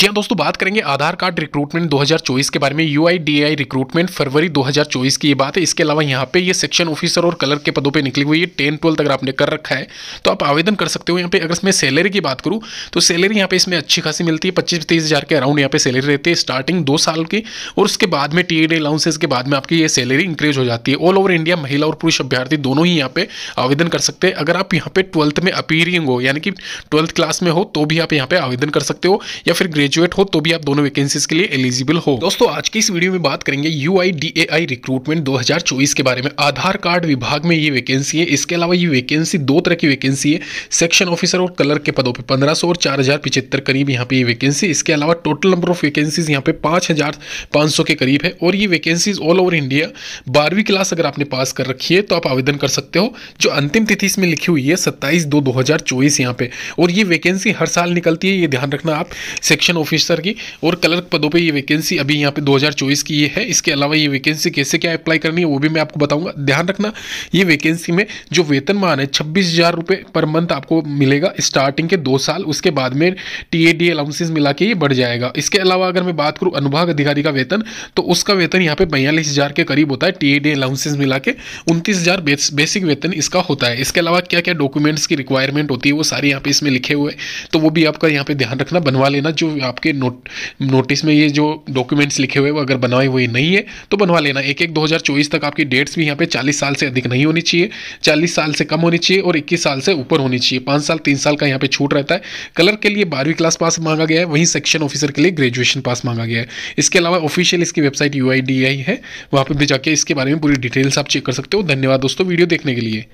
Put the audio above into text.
जी हाँ दोस्तों बात करेंगे आधार कार्ड रिक्रूटमेंट 2024 के बारे में यू आई रिक्रूटमेंट फरवरी 2024 की ये बात है इसके अलावा यहाँ पे ये सेक्शन ऑफिसर और कलर के पदों पे निकली हुई है टेन ट्वेल्थ अगर आपने कर रखा है तो आप आवेदन कर सकते हो यहाँ पे अगर मैं सैलरी की बात करूँ तो सैलरी यहाँ पे इसमें अच्छी खासी मिलती है पच्चीस तीस हज़ार के अराउंड यहाँ पे सैलरी रहती है स्टार्टिंग दो साल की और उसके बाद में टी एड के बाद में आपकी ये सैलरी इंक्रीज हो जाती है ऑल ओवर इंडिया महिला और पुरुष अभ्यर्थी दोनों ही यहाँ पे आवेदन कर सकते हैं अगर आप यहाँ पे ट्वेल्थ में अपीरिंग हो यानी कि ट्वेल्थ क्लास में हो तो भी आप यहाँ पे आवेदन कर सकते हो या फिर ग्रेजुएट हो तो भी आप दोनों वैकेंसीज के लिए एलिजिबल हो दोस्तों आज की इस वीडियो में बात करेंगे यू आई रिक्रूटमेंट दो के बारे में आधार कार्ड विभाग में ये वैकेंसी है इसके अलावा ये वैकेंसी दो तरह की वैकेंसी है सेक्शन ऑफिसर और कलर के पदों पर पंद्रह और चार करीब यहाँ पे ये वैकेंसी इसके अलावा टोटल नंबर ऑफ वैकेंसीज यहाँ पे पांच के करीब है और ये वैकेंसीज ऑल ओवर इंडिया बारहवीं क्लास अगर आपने पास कर रखी है तो आप आवेदन कर सकते हो जो अंतिम तिथि इसमें लिखी हुई है सत्ताईस दो दो हजार चौबीस यहाँ पे और ये वैकेंसी हर साल निकलती है ये ध्यान रखना आप सेक्शन इलेक्शन ऑफिसर की और क्लर्क पदों पे ये वैकेंसी अभी यहाँ पे 2024 की ये है इसके अलावा ये वैकेंसी कैसे क्या अप्लाई करनी है वो भी मैं आपको बताऊंगा ध्यान रखना ये वैकेंसी में जो वेतनमान है छब्बीस हज़ार पर मंथ आपको मिलेगा स्टार्टिंग के दो साल उसके बाद में टी ए डी अलाउंसेज मिला के ये बढ़ जाएगा इसके अलावा अगर मैं बात करूँ अनुभाग अधिकारी का वेतन तो उसका वेतन यहाँ पे बयालीस के करीब होता है टी ए डी अलाउंसेज मिला के उनतीस बेसिक वेतन इसका होता है इसके अलावा क्या क्या डॉक्यूमेंट्स की रिक्वायरमेंट होती है वो सारी यहाँ पे इसमें लिखे हुए तो वो भी आपका यहाँ पे ध्यान रखना बनवा लेना जो आपके नोट नोटिस में ये जो डॉक्यूमेंट्स लिखे हुए वो अगर बनाए हुए नहीं है तो बनवा लेना एक एक 2024 तक आपकी डेट्स भी यहाँ पे 40 साल से अधिक नहीं होनी चाहिए 40 साल से कम होनी चाहिए और 21 साल से ऊपर होनी चाहिए पाँच साल तीन साल का यहाँ पे छूट रहता है कलर के लिए बारहवीं क्लास पास मांगा गया है वहीं सेक्शन ऑफिसर के लिए ग्रेजुएशन पास मांगा गया है इसके अलावा ऑफिशियल इसकी वेबसाइट यू है वहाँ पर भी जाके इसके बारे में पूरी डिटेल्स आप चेक कर सकते हो धन्यवाद दोस्तों वीडियो देखने के लिए